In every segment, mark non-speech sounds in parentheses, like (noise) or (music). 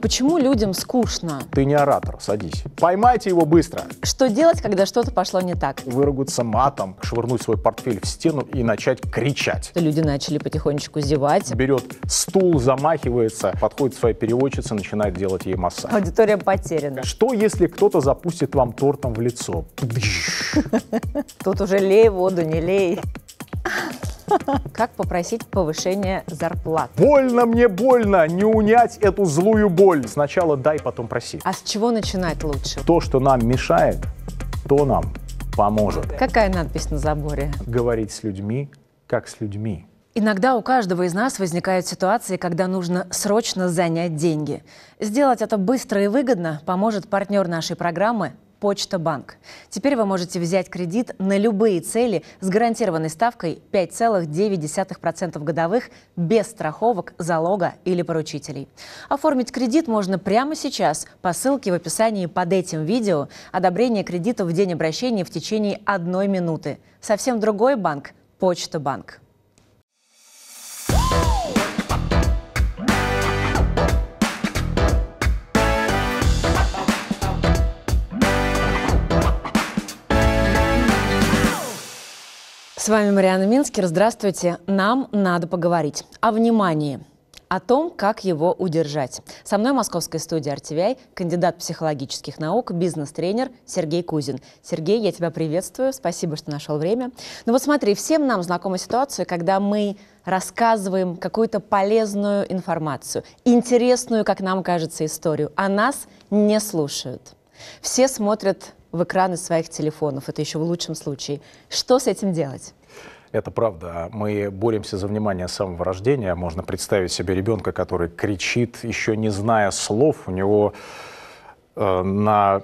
Почему людям скучно? Ты не оратор, садись. Поймайте его быстро. Что делать, когда что-то пошло не так? Выругаться матом, швырнуть свой портфель в стену и начать кричать. Люди начали потихонечку зевать. Берет стул, замахивается, подходит своей переводчице, начинает делать ей массаж. Аудитория потеряна. Что, если кто-то запустит вам тортом в лицо? Тут уже лей воду, не лей. Как попросить повышение зарплат? Больно мне, больно, не унять эту злую боль. Сначала дай, потом проси. А с чего начинать лучше? То, что нам мешает, то нам поможет. Какая надпись на заборе? Говорить с людьми, как с людьми. Иногда у каждого из нас возникают ситуации, когда нужно срочно занять деньги. Сделать это быстро и выгодно поможет партнер нашей программы Почта Банк. Теперь вы можете взять кредит на любые цели с гарантированной ставкой 5,9% годовых без страховок, залога или поручителей. Оформить кредит можно прямо сейчас по ссылке в описании под этим видео. Одобрение кредита в день обращения в течение одной минуты. Совсем другой банк – Почта Банк. С вами Мариана Минскер. Здравствуйте. Нам надо поговорить о внимании о том, как его удержать. Со мной в Московской студии RTVI, кандидат психологических наук, бизнес-тренер Сергей Кузин. Сергей, я тебя приветствую, спасибо, что нашел время. Ну вот смотри, всем нам знакома ситуация, когда мы рассказываем какую-то полезную информацию, интересную, как нам кажется, историю, а нас не слушают. Все смотрят в экраны своих телефонов. Это еще в лучшем случае. Что с этим делать? Это правда. Мы боремся за внимание с самого рождения. Можно представить себе ребенка, который кричит, еще не зная слов. У него э, на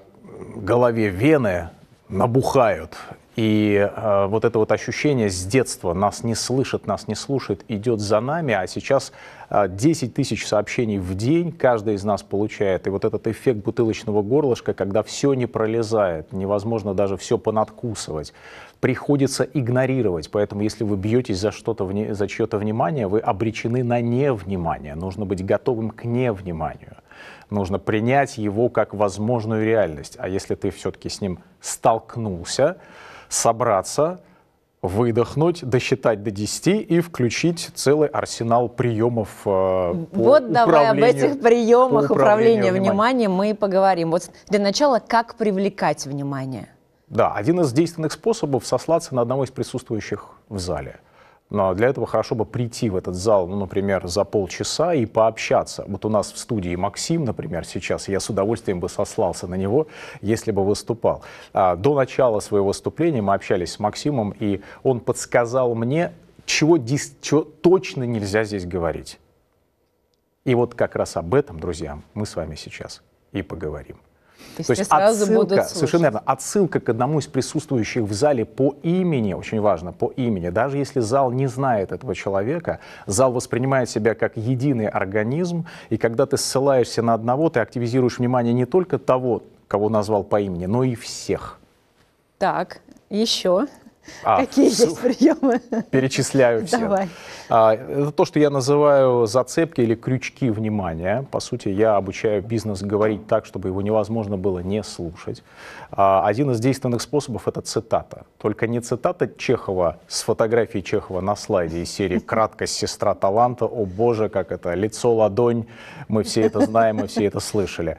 голове вены набухают. И э, вот это вот ощущение с детства, нас не слышит, нас не слушает, идет за нами, а сейчас э, 10 тысяч сообщений в день каждый из нас получает. И вот этот эффект бутылочного горлышка, когда все не пролезает, невозможно даже все понадкусывать, приходится игнорировать. Поэтому если вы бьетесь за, что-то вне, за чье-то внимание, вы обречены на невнимание. Нужно быть готовым к невниманию. Нужно принять его как возможную реальность. А если ты все-таки с ним столкнулся, собраться, выдохнуть, досчитать до 10 и включить целый арсенал приемов э, по Вот давай об этих приемах управления вниманием мы и поговорим. Вот для начала, как привлекать внимание? Да, один из действенных способов сослаться на одного из присутствующих в зале – но ну, а для этого хорошо бы прийти в этот зал, ну, например, за полчаса и пообщаться. Вот у нас в студии Максим, например, сейчас, я с удовольствием бы сослался на него, если бы выступал. А, до начала своего выступления мы общались с Максимом, и он подсказал мне, чего, чего точно нельзя здесь говорить. И вот как раз об этом, друзья, мы с вами сейчас и поговорим. То есть, То есть отсылка, совершенно верно, отсылка к одному из присутствующих в зале по имени, очень важно, по имени, даже если зал не знает этого человека, зал воспринимает себя как единый организм, и когда ты ссылаешься на одного, ты активизируешь внимание не только того, кого назвал по имени, но и всех. Так, еще. А, Какие все, есть приемы? Перечисляю все. Давай. А, это то, что я называю зацепки или крючки внимания. По сути, я обучаю бизнес говорить так, чтобы его невозможно было не слушать. А, один из действенных способов — это цитата. Только не цитата Чехова с фотографией Чехова на слайде из серии «Краткость, сестра таланта», «О боже, как это, лицо, ладонь, мы все это знаем, мы все это слышали».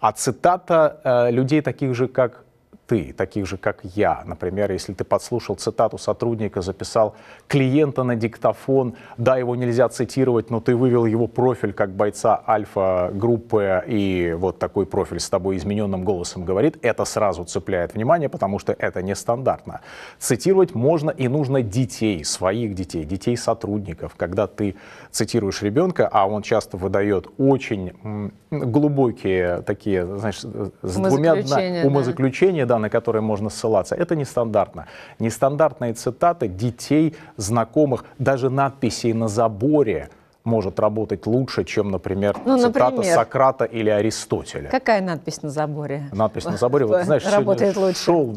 А цитата э, людей таких же, как ты, таких же, как я. Например, если ты подслушал цитату сотрудника, записал клиента на диктофон, да, его нельзя цитировать, но ты вывел его профиль как бойца альфа-группы, и вот такой профиль с тобой измененным голосом говорит, это сразу цепляет внимание, потому что это нестандартно. Цитировать можно и нужно детей, своих детей, детей сотрудников. Когда ты цитируешь ребенка, а он часто выдает очень глубокие такие, знаешь, с двумя дна, умозаключения, да, на которые можно ссылаться. Это нестандартно. Нестандартные цитаты детей, знакомых, даже надписей на заборе – может работать лучше, чем, например, ну, цитата например, Сократа или Аристотеля. Какая надпись на заборе? Надпись на заборе. Вот, (laughs) знаешь, Работает лучше. шел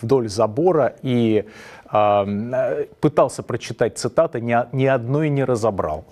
вдоль забора и э, пытался прочитать цитаты, ни, ни одной не разобрал.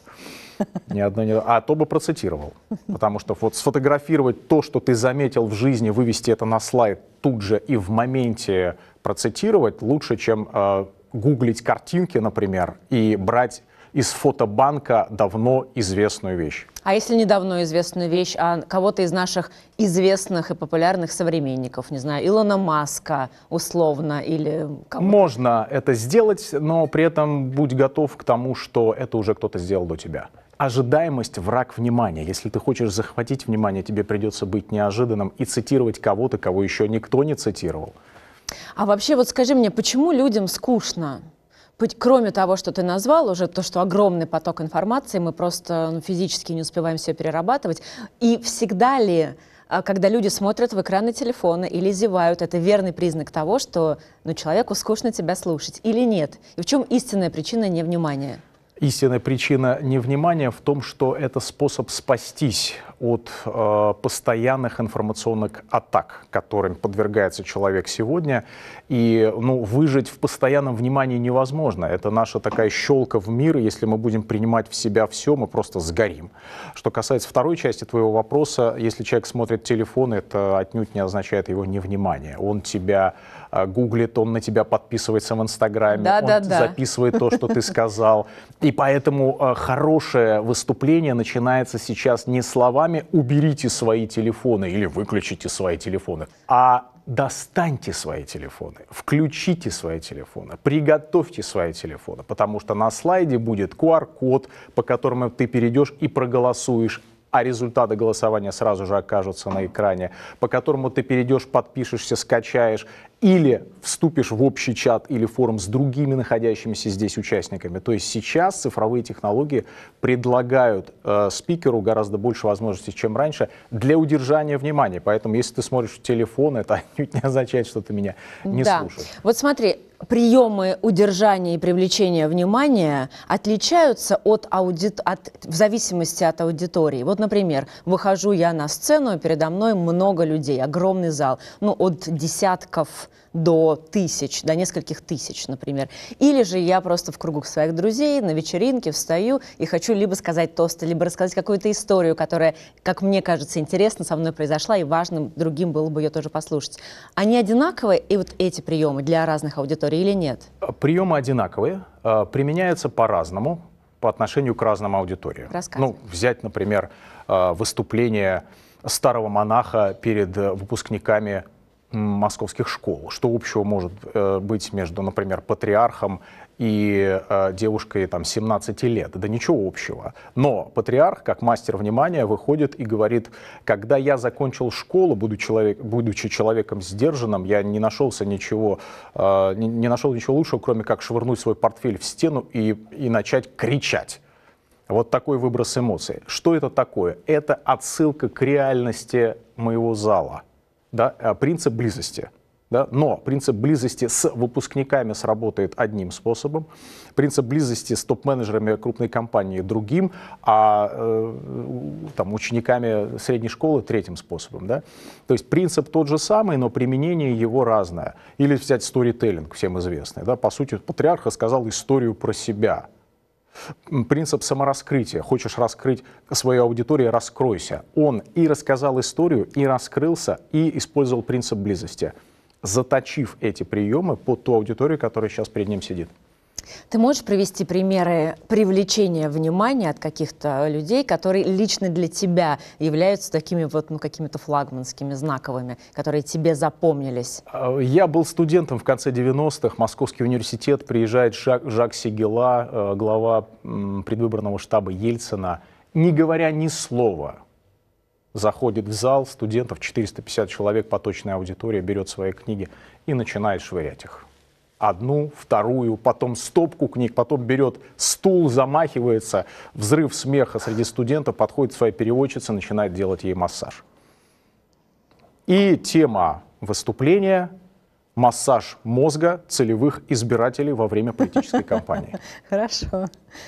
Ни одно, ни... А то бы процитировал. Потому что вот сфотографировать то, что ты заметил в жизни, вывести это на слайд тут же и в моменте процитировать лучше, чем э, гуглить картинки, например, и брать из фотобанка давно известную вещь. А если недавно известную вещь, а кого-то из наших известных и популярных современников, не знаю, Илона Маска условно или кого -то? Можно это сделать, но при этом будь готов к тому, что это уже кто-то сделал до тебя ожидаемость – враг внимания. Если ты хочешь захватить внимание, тебе придется быть неожиданным и цитировать кого-то, кого еще никто не цитировал. А вообще, вот скажи мне, почему людям скучно? Кроме того, что ты назвал, уже то, что огромный поток информации, мы просто ну, физически не успеваем все перерабатывать. И всегда ли а, когда люди смотрят в экраны телефона или зевают, это верный признак того, что ну, человеку скучно тебя слушать или нет? И в чем истинная причина невнимания? Истинная причина невнимания в том, что это способ спастись от э, постоянных информационных атак, которым подвергается человек сегодня. И ну, выжить в постоянном внимании невозможно. Это наша такая щелка в мир. Если мы будем принимать в себя все, мы просто сгорим. Что касается второй части твоего вопроса, если человек смотрит телефон, это отнюдь не означает его невнимание. Он тебя а, гуглит, он на тебя подписывается в Инстаграме, да, он да, да. записывает то, что ты сказал. И поэтому а, хорошее выступление начинается сейчас не словами «уберите свои телефоны» или «выключите свои телефоны», а достаньте свои телефоны, включите свои телефоны, приготовьте свои телефоны, потому что на слайде будет QR-код, по которому ты перейдешь и проголосуешь а результаты голосования сразу же окажутся на экране, по которому ты перейдешь, подпишешься, скачаешь или вступишь в общий чат или форум с другими находящимися здесь участниками. То есть сейчас цифровые технологии предлагают э, спикеру гораздо больше возможностей, чем раньше, для удержания внимания. Поэтому если ты смотришь телефон, это (laughs) не означает, что ты меня не да. слушаешь. Вот смотри, приемы удержания и привлечения внимания отличаются от аудит, от, в зависимости от аудитории. Вот, например, выхожу я на сцену, передо мной много людей, огромный зал, ну, от десятков до тысяч, до нескольких тысяч, например. Или же я просто в кругу своих друзей на вечеринке встаю и хочу либо сказать тост, либо рассказать какую-то историю, которая, как мне кажется, интересна со мной произошла, и важным другим было бы ее тоже послушать. Они одинаковые, и вот эти приемы для разных аудиторий или нет? А, приемы одинаковые, а, применяются по-разному по отношению к разным аудиториям. Ну, взять, например, а, выступление старого монаха перед э, выпускниками московских школ. Что общего может э, быть между, например, патриархом и э, девушкой там 17 лет? Да ничего общего. Но патриарх, как мастер внимания, выходит и говорит, когда я закончил школу, буду человек, будучи человеком сдержанным, я не нашелся ничего, э, не нашел ничего лучшего, кроме как швырнуть свой портфель в стену и, и начать кричать. Вот такой выброс эмоций. Что это такое? Это отсылка к реальности моего зала – да, э, принцип близости. Да? Но принцип близости с выпускниками сработает одним способом, принцип близости с топ-менеджерами крупной компании другим, а э, там, учениками средней школы третьим способом. Да? То есть принцип тот же самый, но применение его разное. Или взять сторителлинг, всем известный. Да? По сути, патриарха сказал историю про себя – Принцип самораскрытия. Хочешь раскрыть свою аудиторию, раскройся. Он и рассказал историю, и раскрылся, и использовал принцип близости, заточив эти приемы под ту аудиторию, которая сейчас перед ним сидит. Ты можешь привести примеры привлечения внимания от каких-то людей, которые лично для тебя являются такими вот ну, какими-то флагманскими, знаковыми, которые тебе запомнились? Э, я был студентом в конце 90-х. Московский университет приезжает Жак, Жак Сигела, э, глава предвыборного штаба Ельцина, не говоря ни слова, заходит в зал студентов, 450 человек, поточная аудитория, берет свои книги и начинает швырять их одну, вторую, потом стопку книг, потом берет стул, замахивается, взрыв смеха среди студентов, подходит своя переводчица, начинает делать ей массаж. И тема выступления – массаж мозга целевых избирателей во время политической кампании. (laughs) Хорошо.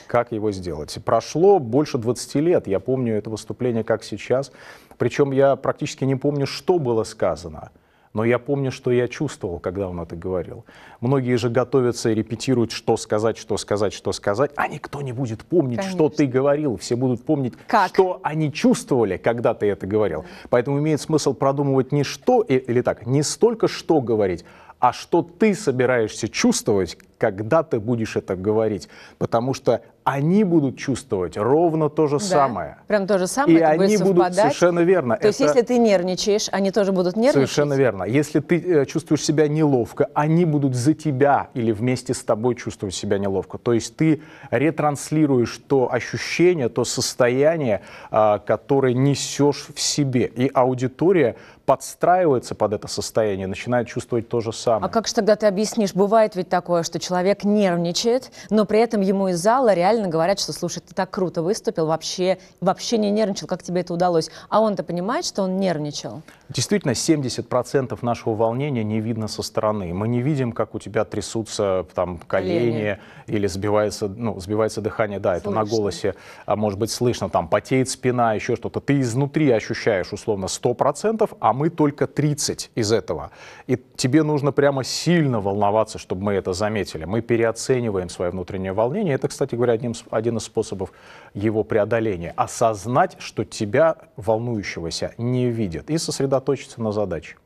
Как его сделать? Прошло больше 20 лет, я помню это выступление как сейчас, причем я практически не помню, что было сказано – но я помню, что я чувствовал, когда он это говорил. Многие же готовятся и репетируют, что сказать, что сказать, что сказать, а никто не будет помнить, Конечно. что ты говорил. Все будут помнить, как? что они чувствовали, когда ты это говорил. Да. Поэтому имеет смысл продумывать не что, или так, не столько что говорить, а что ты собираешься чувствовать, когда ты будешь это говорить. Потому что они будут чувствовать ровно то же да. самое. Прям то же самое. И они будут совершенно верно. То это... есть, если ты нервничаешь, они тоже будут нервничать. Совершенно верно. Если ты э, чувствуешь себя неловко, они будут за тебя или вместе с тобой чувствовать себя неловко. То есть ты ретранслируешь то ощущение, то состояние, э, которое несешь в себе, и аудитория подстраивается под это состояние, начинает чувствовать то же самое. А как же тогда ты объяснишь? Бывает ведь такое, что человек нервничает, но при этом ему из зала реально отдельно говорят, что, слушай, ты так круто выступил, вообще, вообще не нервничал, как тебе это удалось? А он-то понимает, что он нервничал? Действительно, 70% нашего волнения не видно со стороны. Мы не видим, как у тебя трясутся там колени, колени. или сбивается, ну, сбивается дыхание, да, слышно. это на голосе, а может быть, слышно, там потеет спина, еще что-то. Ты изнутри ощущаешь, условно, 100%, а мы только 30 из этого. И тебе нужно прямо сильно волноваться, чтобы мы это заметили. Мы переоцениваем свое внутреннее волнение. Это, кстати говоря, один одним, один из способов его преодоления. Осознать, что тебя, волнующегося, не видят, и сосредоточиться на задаче.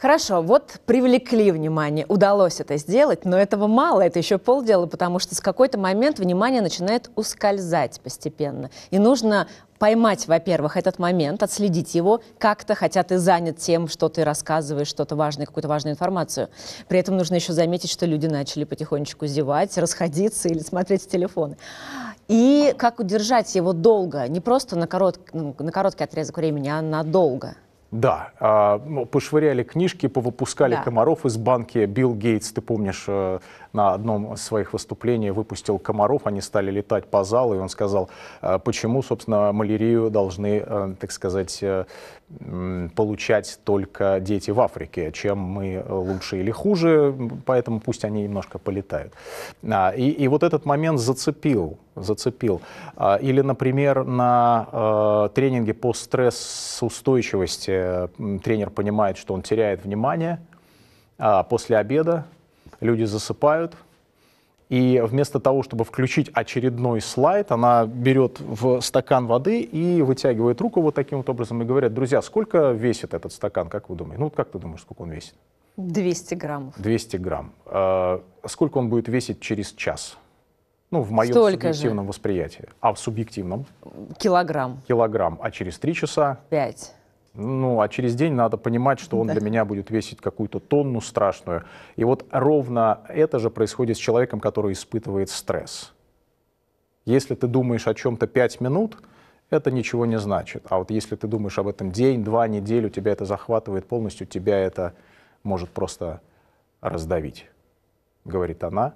Хорошо, вот привлекли внимание, удалось это сделать, но этого мало, это еще полдела, потому что с какой-то момент внимание начинает ускользать постепенно. И нужно поймать, во-первых, этот момент, отследить его как-то, хотя ты занят тем, что ты рассказываешь, что-то важное, какую-то важную информацию. При этом нужно еще заметить, что люди начали потихонечку зевать, расходиться или смотреть в телефоны. И как удержать его долго, не просто на, корот, ну, на короткий отрезок времени, а надолго. Да, а, ну, пошвыряли книжки, повыпускали да. комаров из банки. Билл Гейтс, ты помнишь, э, на одном из своих выступлений выпустил комаров, они стали летать по залу, и он сказал, «А почему, собственно, малярию должны, э, так сказать, э, получать только дети в Африке, чем мы лучше или хуже, поэтому пусть они немножко полетают. А, и, и вот этот момент зацепил, зацепил. А, или, например, на э, тренинге по стрессоустойчивости тренер понимает, что он теряет внимание после обеда, люди засыпают, и вместо того, чтобы включить очередной слайд, она берет в стакан воды и вытягивает руку вот таким вот образом и говорит, друзья, сколько весит этот стакан, как вы думаете? Ну, как ты думаешь, сколько он весит? 200 граммов. 200 грамм. А, сколько он будет весить через час? Ну, в моем Столько субъективном же. восприятии. А в субъективном? Килограмм. Килограмм. А через три часа? Пять. Ну, а через день надо понимать, что он да. для меня будет весить какую-то тонну страшную. И вот ровно это же происходит с человеком, который испытывает стресс. Если ты думаешь о чем-то пять минут, это ничего не значит. А вот если ты думаешь об этом день, два, неделю, тебя это захватывает полностью, тебя это может просто раздавить, говорит она.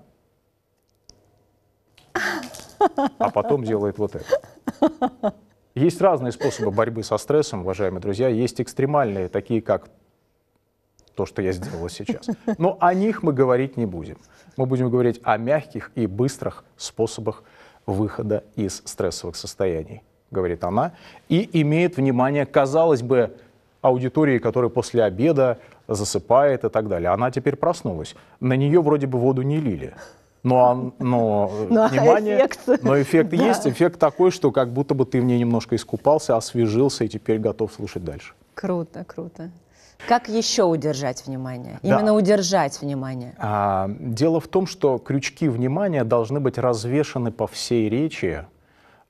А потом делает вот это. Есть разные способы борьбы со стрессом, уважаемые друзья. Есть экстремальные, такие как то, что я сделала сейчас. Но о них мы говорить не будем. Мы будем говорить о мягких и быстрых способах выхода из стрессовых состояний, говорит она. И имеет внимание, казалось бы, аудитории, которая после обеда засыпает и так далее. Она теперь проснулась. На нее вроде бы воду не лили. Но, но, но внимание, эффект. но эффект да. есть. Эффект такой, что как будто бы ты в ней немножко искупался, освежился и теперь готов слушать дальше. Круто, круто. Как еще удержать внимание? Да. Именно удержать внимание. А, дело в том, что крючки внимания должны быть развешаны по всей речи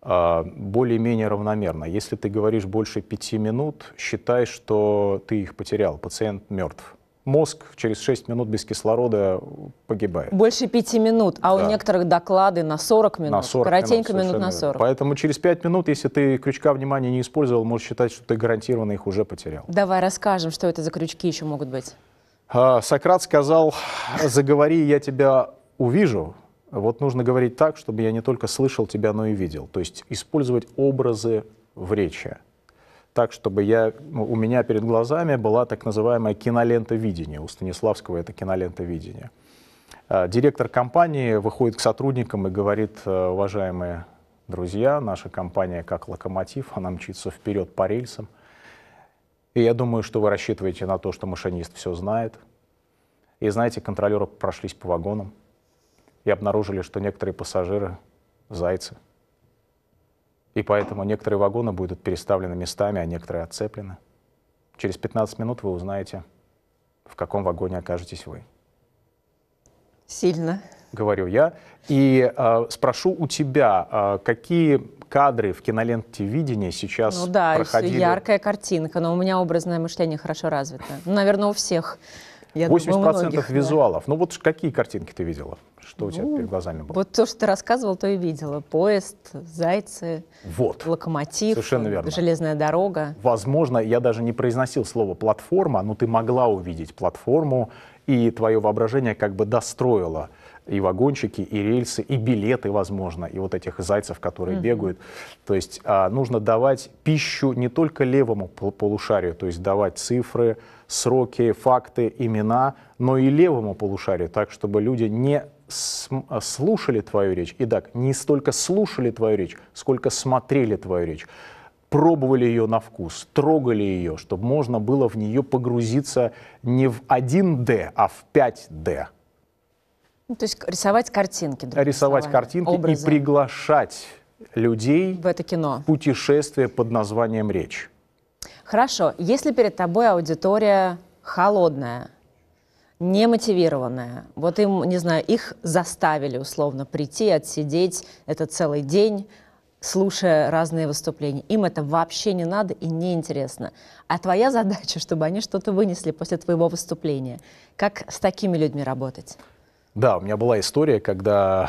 а, более-менее равномерно. Если ты говоришь больше пяти минут, считай, что ты их потерял, пациент мертв мозг через 6 минут без кислорода погибает. Больше 5 минут, а да. у некоторых доклады на 40 минут, на 40 коротенько минут, минут на 40. Поэтому через 5 минут, если ты крючка внимания не использовал, можешь считать, что ты гарантированно их уже потерял. Давай расскажем, что это за крючки еще могут быть. А, Сократ сказал, заговори, я тебя увижу. Вот нужно говорить так, чтобы я не только слышал тебя, но и видел. То есть использовать образы в речи так, чтобы я, ну, у меня перед глазами была так называемая кинолента видения. У Станиславского это кинолента видения. А, директор компании выходит к сотрудникам и говорит, «Э, уважаемые друзья, наша компания как локомотив, она мчится вперед по рельсам. И я думаю, что вы рассчитываете на то, что машинист все знает. И знаете, контролеры прошлись по вагонам и обнаружили, что некоторые пассажиры – зайцы – и поэтому некоторые вагоны будут переставлены местами, а некоторые отцеплены. Через 15 минут вы узнаете, в каком вагоне окажетесь вы. Сильно. Говорю я. И э, спрошу у тебя, э, какие кадры в киноленте видения сейчас ну, да, проходили? яркая картинка, но у меня образное мышление хорошо развито. Ну, наверное, у всех. Я 80% думаю, визуалов. Да. Ну вот какие картинки ты видела? Что у тебя ну, перед глазами было? Вот то, что ты рассказывал, то и видела. Поезд, зайцы, вот. локомотив, Совершенно верно. железная дорога. Возможно, я даже не произносил слово «платформа», но ты могла увидеть платформу, и твое воображение как бы достроило и вагончики, и рельсы, и билеты, возможно, и вот этих зайцев, которые mm-hmm. бегают. То есть а, нужно давать пищу не только левому полушарию, то есть давать цифры, сроки, факты, имена, но и левому полушарию, так, чтобы люди не а, слушали твою речь. И так не столько слушали твою речь, сколько смотрели твою речь пробовали ее на вкус, трогали ее, чтобы можно было в нее погрузиться не в 1D, а в 5D. Ну, то есть рисовать картинки. Рисовать словами, картинки образы. и приглашать людей в это кино. путешествие под названием речь. Хорошо, если перед тобой аудитория холодная, немотивированная, вот им, не знаю, их заставили условно прийти, отсидеть, этот целый день, слушая разные выступления. Им это вообще не надо и не интересно. А твоя задача, чтобы они что-то вынесли после твоего выступления. Как с такими людьми работать? Да, у меня была история, когда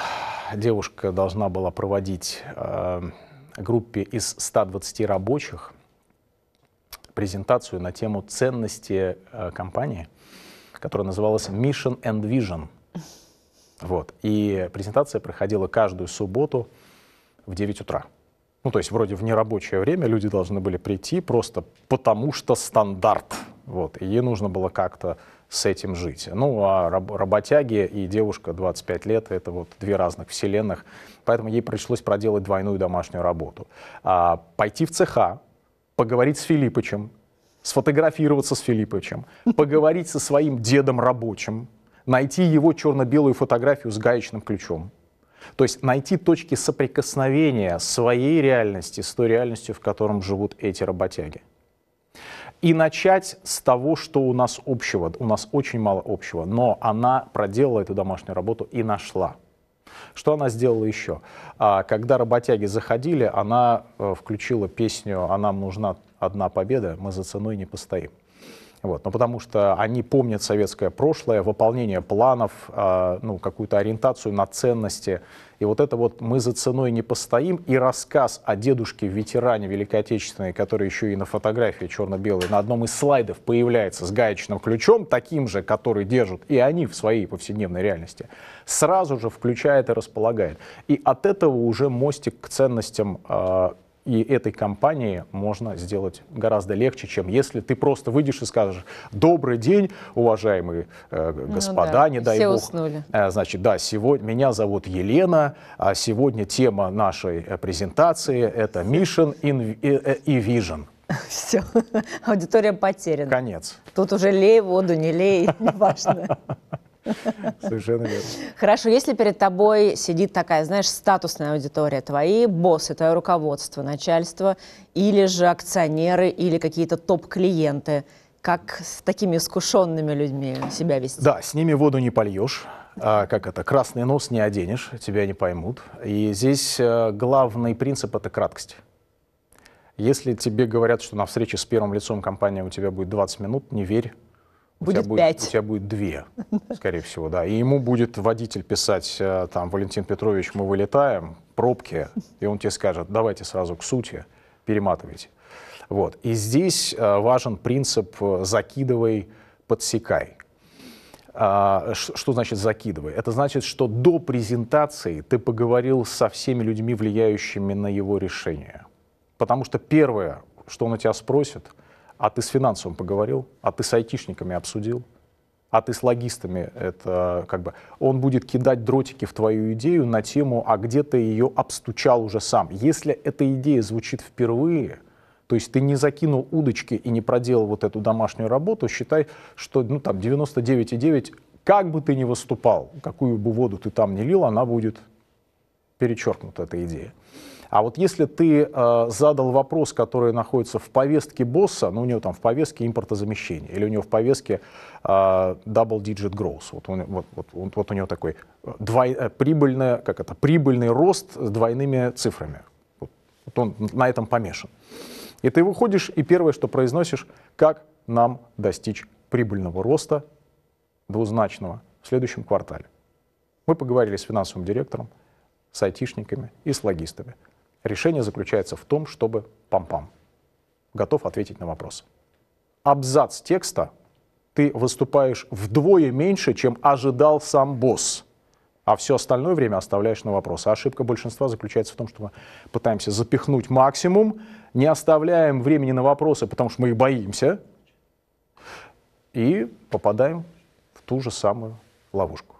девушка должна была проводить э, группе из 120 рабочих – презентацию на тему ценности э, компании, которая называлась Mission and Vision. Вот. И презентация проходила каждую субботу в 9 утра. Ну, то есть вроде в нерабочее время люди должны были прийти просто потому что стандарт. Вот. И ей нужно было как-то с этим жить. Ну, а работяги и девушка 25 лет — это вот две разных вселенных, поэтому ей пришлось проделать двойную домашнюю работу. А, пойти в цеха, поговорить с Филиппычем, сфотографироваться с Филиппычем, поговорить со своим дедом рабочим, найти его черно-белую фотографию с гаечным ключом. То есть найти точки соприкосновения своей реальности с той реальностью, в котором живут эти работяги. И начать с того, что у нас общего. У нас очень мало общего, но она проделала эту домашнюю работу и нашла. Что она сделала еще? А, когда работяги заходили, она э, включила песню «А нам нужна одна победа, мы за ценой не постоим». Вот. Но ну, потому что они помнят советское прошлое, выполнение планов, э, ну, какую-то ориентацию на ценности. И вот это вот «мы за ценой не постоим» и рассказ о дедушке-ветеране Великой Отечественной, который еще и на фотографии черно-белой на одном из слайдов появляется с гаечным ключом, таким же, который держат и они в своей повседневной реальности, сразу же включает и располагает. И от этого уже мостик к ценностям, э, и этой компании можно сделать гораздо легче, чем если ты просто выйдешь и скажешь «Добрый день, уважаемые э, господа, ну, да. не дай Все бог». Уснули. Э, значит, да, сегодня, меня зовут Елена, а сегодня тема нашей э, презентации – это «Mission in, э, и Vision». (laughs) Все, аудитория потеряна. Конец. Тут уже лей воду, не лей, (laughs) неважно. (laughs) Совершенно верно. Хорошо, если перед тобой сидит такая, знаешь, статусная аудитория, твои боссы, твое руководство, начальство, или же акционеры, или какие-то топ-клиенты, как с такими искушенными людьми себя вести? Да, с ними воду не польешь. А, как это, красный нос не оденешь, тебя не поймут. И здесь э, главный принцип — это краткость. Если тебе говорят, что на встрече с первым лицом компании у тебя будет 20 минут, не верь, будет тебя пять. Будет, у тебя будет две, (laughs) скорее всего, да. И ему будет водитель писать, э, там, Валентин Петрович, мы вылетаем, пробки, и он тебе скажет, давайте сразу к сути, перематывайте. Вот. И здесь э, важен принцип э, «закидывай, подсекай». А, что значит закидывай? Это значит, что до презентации ты поговорил со всеми людьми, влияющими на его решение. Потому что первое, что он у тебя спросит – а ты с финансовым поговорил? А ты с айтишниками обсудил? а ты с логистами, это как бы, он будет кидать дротики в твою идею на тему, а где ты ее обстучал уже сам. Если эта идея звучит впервые, то есть ты не закинул удочки и не проделал вот эту домашнюю работу, считай, что ну, там 99,9, как бы ты ни выступал, какую бы воду ты там не лил, она будет перечеркнута, эта идея. А вот если ты э, задал вопрос, который находится в повестке босса, ну у него там в повестке импортозамещение, или у него в повестке э, double digit growth, вот, он, вот, вот, вот у него такой э, двой, э, прибыльный, как это, прибыльный рост с двойными цифрами. Вот, вот он на этом помешан. И ты выходишь, и первое, что произносишь, как нам достичь прибыльного роста двузначного в следующем квартале. Мы поговорили с финансовым директором, с айтишниками и с логистами. Решение заключается в том, чтобы пам-пам. Готов ответить на вопрос. Абзац текста ты выступаешь вдвое меньше, чем ожидал сам босс. А все остальное время оставляешь на вопросы. А ошибка большинства заключается в том, что мы пытаемся запихнуть максимум, не оставляем времени на вопросы, потому что мы их боимся, и попадаем в ту же самую ловушку.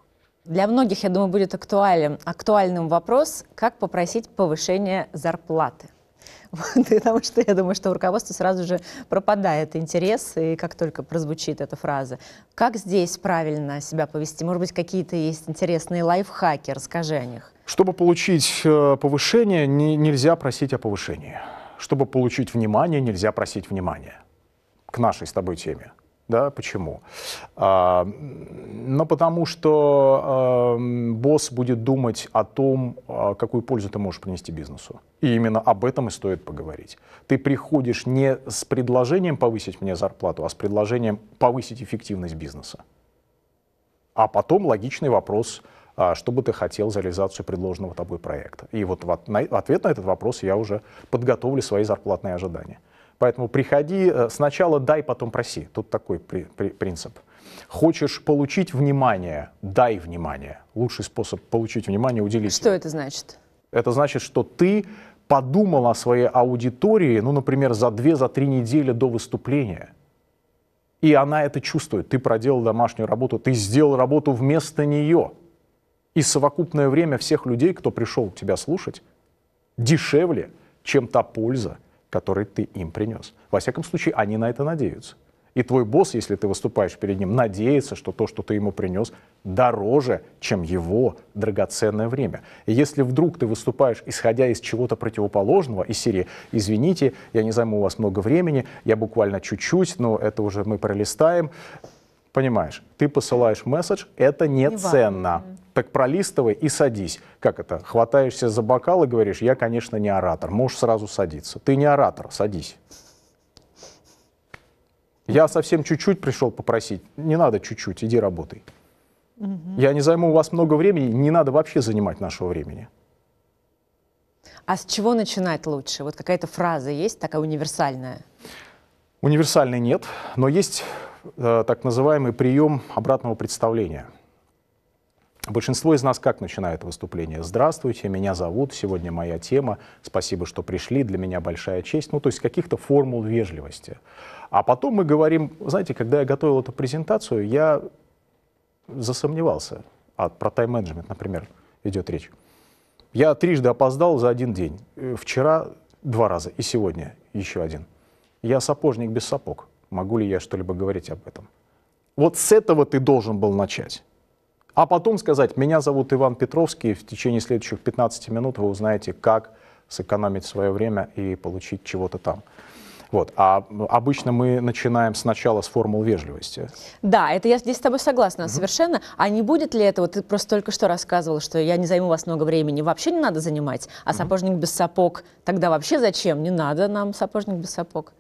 Для многих, я думаю, будет актуален, актуальным вопрос, как попросить повышение зарплаты. (laughs) Вот, потому что я думаю, что у руководства сразу же пропадает интерес, и как только прозвучит эта фраза. Как здесь правильно себя повести? Может быть, какие-то есть интересные лайфхаки? Расскажи о них. Чтобы получить э, повышение, не, нельзя просить о повышении. Чтобы получить внимание, нельзя просить внимания. К нашей с тобой теме. Да, почему? А, ну, потому что а, босс будет думать о том, а, какую пользу ты можешь принести бизнесу. И именно об этом и стоит поговорить. Ты приходишь не с предложением повысить мне зарплату, а с предложением повысить эффективность бизнеса. А потом логичный вопрос, а, что бы ты хотел за реализацию предложенного тобой проекта. И вот в, на, в ответ на этот вопрос я уже подготовлю свои зарплатные ожидания. Поэтому приходи, э, сначала дай, потом проси. Тут такой при, при, принцип. Хочешь получить внимание, дай внимание. Лучший способ получить внимание – уделить. Что его. это значит? Это значит, что ты подумал о своей аудитории, ну, например, за две, за три недели до выступления. И она это чувствует. Ты проделал домашнюю работу, ты сделал работу вместо нее. И совокупное время всех людей, кто пришел тебя слушать, дешевле, чем та польза, который ты им принес. Во всяком случае, они на это надеются. И твой босс, если ты выступаешь перед ним, надеется, что то, что ты ему принес, дороже, чем его драгоценное время. И если вдруг ты выступаешь, исходя из чего-то противоположного, из серии «Извините, я не займу у вас много времени, я буквально чуть-чуть, но это уже мы пролистаем», понимаешь, ты посылаешь месседж, это не, не ценно. Важно так пролистывай и садись. Как это? Хватаешься за бокал и говоришь, я, конечно, не оратор. Можешь сразу садиться. Ты не оратор, садись. Я совсем чуть-чуть пришел попросить. Не надо чуть-чуть, иди работай. Я не займу у вас много времени, не надо вообще занимать нашего времени. А с чего начинать лучше? Вот какая-то фраза есть такая универсальная? Универсальной нет, но есть э, так называемый прием обратного представления – Большинство из нас как начинает выступление? Здравствуйте, меня зовут, сегодня моя тема, спасибо, что пришли, для меня большая честь. Ну, то есть каких-то формул вежливости. А потом мы говорим, знаете, когда я готовил эту презентацию, я засомневался. А про тайм-менеджмент, например, идет речь. Я трижды опоздал за один день. Вчера два раза и сегодня еще один. Я сапожник без сапог. Могу ли я что-либо говорить об этом? Вот с этого ты должен был начать а потом сказать, меня зовут Иван Петровский, в течение следующих 15 минут вы узнаете, как сэкономить свое время и получить чего-то там. Вот. А обычно мы начинаем сначала с формул вежливости. Да, это я здесь с тобой согласна mm-hmm. совершенно. А не будет ли это, вот ты просто только что рассказывал, что я не займу вас много времени, вообще не надо занимать, а сапожник mm-hmm. без сапог, тогда вообще зачем? Не надо нам сапожник без сапог.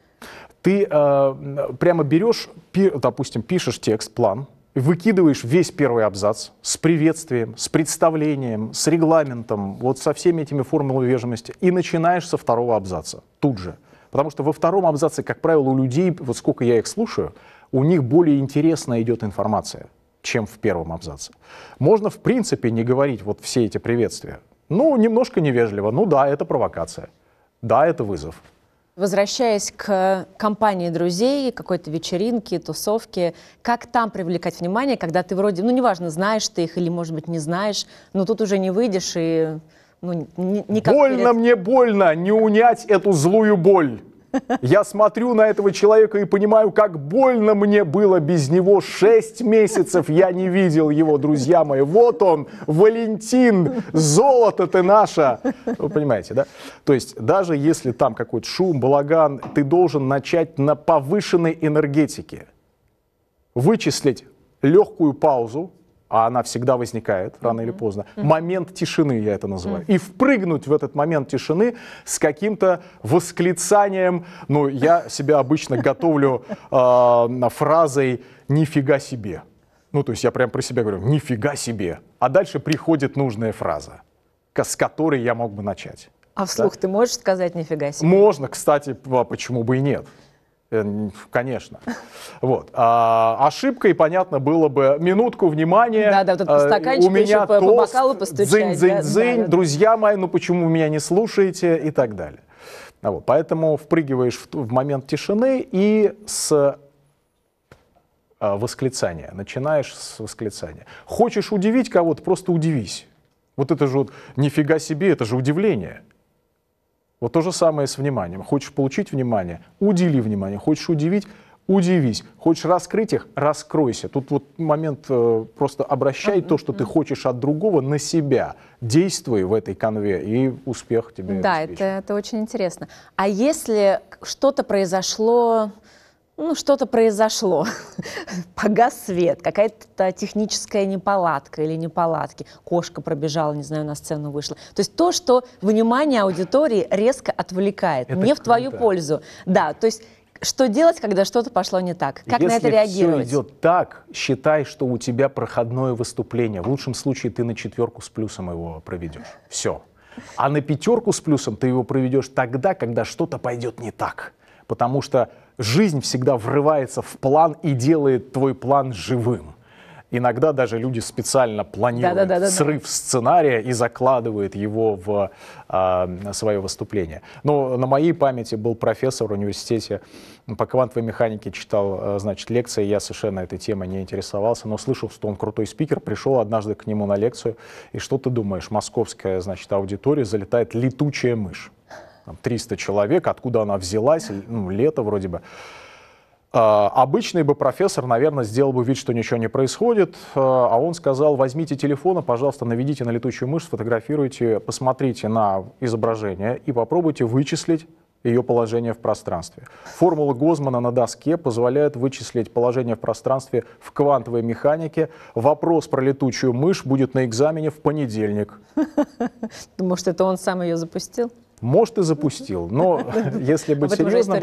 Ты э, прямо берешь, пи, допустим, пишешь текст, план, выкидываешь весь первый абзац с приветствием, с представлением, с регламентом, вот со всеми этими формулами вежливости, и начинаешь со второго абзаца тут же. Потому что во втором абзаце, как правило, у людей, вот сколько я их слушаю, у них более интересная идет информация, чем в первом абзаце. Можно, в принципе, не говорить вот все эти приветствия. Ну, немножко невежливо. Ну да, это провокация. Да, это вызов. Возвращаясь к компании друзей, какой-то вечеринке, тусовке, как там привлекать внимание, когда ты вроде, ну, неважно, знаешь ты их или, может быть, не знаешь, но тут уже не выйдешь и, ну, никак... Больно перед... мне больно не унять эту злую боль. Я смотрю на этого человека и понимаю, как больно мне было без него. Шесть месяцев я не видел его, друзья мои. Вот он, Валентин, золото ты наше. Вы понимаете, да? То есть даже если там какой-то шум, балаган, ты должен начать на повышенной энергетике. Вычислить легкую паузу, а она всегда возникает рано mm-hmm. или поздно. Mm-hmm. Момент тишины я это называю. Mm-hmm. И впрыгнуть в этот момент тишины с каким-то восклицанием, ну я себя обычно готовлю э, фразой «нифига себе». Ну то есть я прям про себя говорю «нифига себе». А дальше приходит нужная фраза, с которой я мог бы начать. А вслух да? ты можешь сказать «нифига себе»? Можно, кстати, а почему бы и нет. Э, конечно. Вот. А, ошибкой, понятно, было бы минутку внимания. Да, да, вот этот э, стаканчик у меня по, по бокалу постучать. Дзынь, дзынь, да, дзынь, да, да. друзья мои, ну почему вы меня не слушаете и так далее. А вот. Поэтому впрыгиваешь в, в момент тишины и с а, восклицания, начинаешь с восклицания. Хочешь удивить кого-то, просто удивись. Вот это же вот нифига себе, это же удивление. Вот то же самое с вниманием. Хочешь получить внимание, удели внимание. Хочешь удивить, удивись. Хочешь раскрыть их, раскройся. Тут вот момент э, просто обращай то, что ты хочешь от другого, на себя. Действуй в этой конве, и успех тебе. Да, обеспечен. это, это очень интересно. А если что-то произошло ну, что-то произошло, (laughs) погас свет, какая-то техническая неполадка или неполадки, кошка пробежала, не знаю, на сцену вышла. То есть то, что внимание аудитории резко отвлекает, это не круто. в твою пользу. Да, то есть что делать, когда что-то пошло не так? Как Если на это реагировать? Если все идет так, считай, что у тебя проходное выступление. В лучшем случае ты на четверку с плюсом его проведешь. Все. А на пятерку с плюсом ты его проведешь тогда, когда что-то пойдет не так. Потому что жизнь всегда врывается в план и делает твой план живым. Иногда даже люди специально планируют да, да, да, да, срыв сценария и закладывают его в э, свое выступление. Но на моей памяти был профессор в университете по квантовой механике, читал, а, значит, лекции, я совершенно этой темой не интересовался, но слышал, что он крутой спикер, пришел однажды к нему на лекцию, и что ты думаешь, московская, значит, аудитория залетает летучая мышь там, 300 человек, откуда она взялась, ну, лето вроде бы. А, обычный бы профессор, наверное, сделал бы вид, что ничего не происходит, а, а он сказал, возьмите телефон, пожалуйста, наведите на летучую мышь, сфотографируйте, посмотрите на изображение и попробуйте вычислить ее положение в пространстве. Формула Гозмана на доске позволяет вычислить положение в пространстве в квантовой механике. Вопрос про летучую мышь будет на экзамене в понедельник. (laughs) Может, это он сам ее запустил? Может, и запустил, но (laughs) если быть серьезным...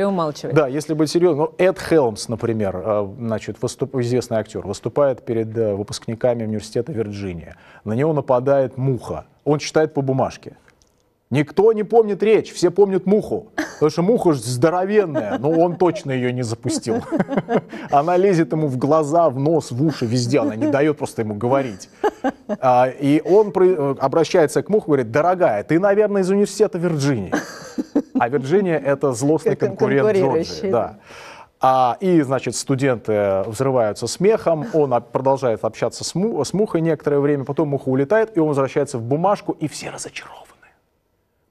Да, если быть серьезным, ну, Эд Хелмс, например, э, значит, выступ, известный актер, выступает перед э, выпускниками университета Вирджиния. На него нападает муха. Он читает по бумажке. Никто не помнит речь, все помнят муху. Потому что муха же здоровенная, но он точно ее не запустил. (laughs) Она лезет ему в глаза, в нос, в уши, везде. Она не дает просто ему говорить. А, и он э, обращается к муху и говорит, дорогая, ты, наверное, из университета Вирджинии. А Вирджиния — это злостный конкурент Джорджии. Да. А, и, значит, студенты взрываются смехом, он продолжает общаться с, му, с мухой некоторое время, потом муха улетает, и он возвращается в бумажку, и все разочарованы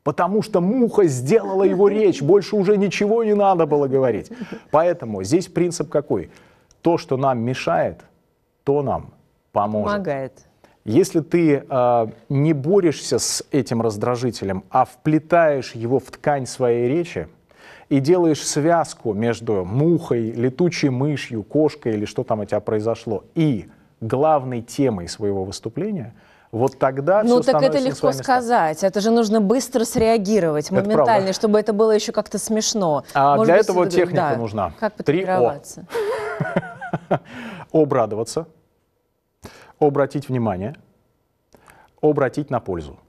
потому что муха сделала его (laughs) речь, больше уже ничего не надо было говорить. Поэтому здесь принцип какой? То, что нам мешает, то нам поможет. Помогает. Если ты э, не борешься с этим раздражителем, а вплетаешь его в ткань своей речи и делаешь связку между мухой, летучей мышью, кошкой или что там у тебя произошло, и главной темой своего выступления – вот тогда Ну так это легко сказать. Это же нужно быстро среагировать, моментально, это чтобы это было еще как-то смешно. А Может для быть, этого это... техника да. нужна. Как потренироваться? (laughs) Обрадоваться, обратить внимание, обратить на пользу.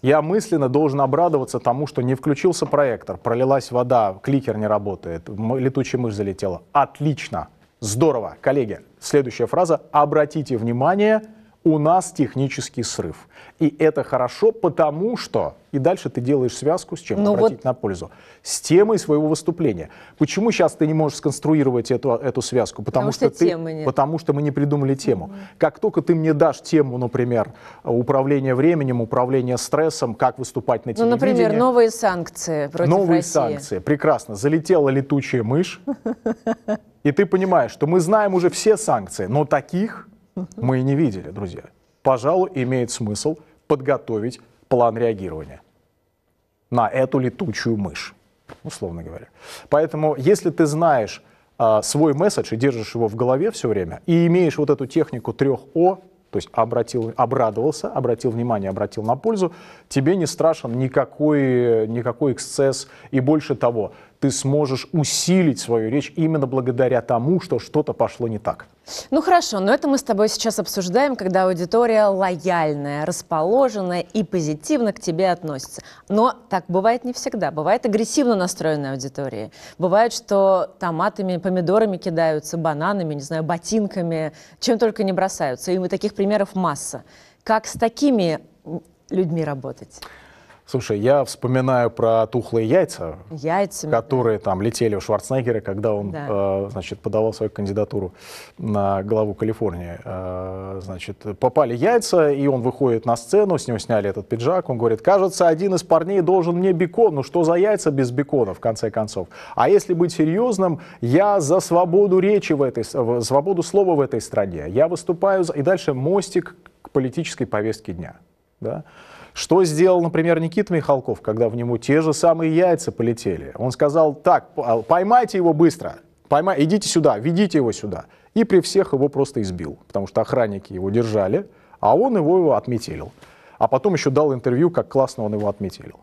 Я мысленно должен обрадоваться тому, что не включился проектор, пролилась вода, кликер не работает, летучая мышь залетела. Отлично, здорово. Коллеги, следующая фраза. Обратите внимание у нас технический срыв. И это хорошо, потому что... И дальше ты делаешь связку с чем? Ну обратить вот... на пользу. С темой своего выступления. Почему сейчас ты не можешь сконструировать эту, эту связку? Потому, потому что, что, темы ты... нет. Потому что мы не придумали тему. mm Как только ты мне дашь тему, например, управление временем, управление стрессом, как выступать на телевидении... Ну, например, новые санкции против Новые России. санкции. Прекрасно. Залетела летучая мышь. (laughs) И ты понимаешь, что мы знаем уже все санкции, но таких мы и не видели, друзья. Пожалуй, имеет смысл подготовить план реагирования на эту летучую мышь, условно говоря. Поэтому, если ты знаешь а, свой месседж и держишь его в голове все время, и имеешь вот эту технику трех О, то есть обратил, обрадовался, обратил внимание, обратил на пользу, тебе не страшен никакой, никакой эксцесс. И больше того, ты сможешь усилить свою речь именно благодаря тому, что что-то пошло не так. Ну хорошо, но это мы с тобой сейчас обсуждаем, когда аудитория лояльная, расположенная и позитивно к тебе относится. Но так бывает не всегда. Бывает агрессивно настроенная аудитория. Бывает, что томатами, помидорами кидаются, бананами, не знаю, ботинками, чем только не бросаются. И мы таких примеров масса. Как с такими людьми работать? Слушай, я вспоминаю про тухлые яйца, Яйцами, которые да. там летели у Шварценеггера, когда он, да. э, значит, подавал свою кандидатуру на главу Калифорнии. Э, значит, попали яйца, и он выходит на сцену, с него сняли этот пиджак, он говорит, кажется, один из парней должен мне бекон, ну что за яйца без бекона, в конце концов. А если быть серьезным, я за свободу речи в этой, свободу слова в этой стране. Я выступаю за... И дальше мостик к политической повестке дня. Да? Что сделал, например, Никита Михалков, когда в нему те же самые яйца полетели? Он сказал, так, а, поймайте его быстро, поймай, идите сюда, ведите его сюда. И при всех его просто избил, потому что охранники его держали, а он его отметил. А потом еще дал интервью, как классно он его отметил.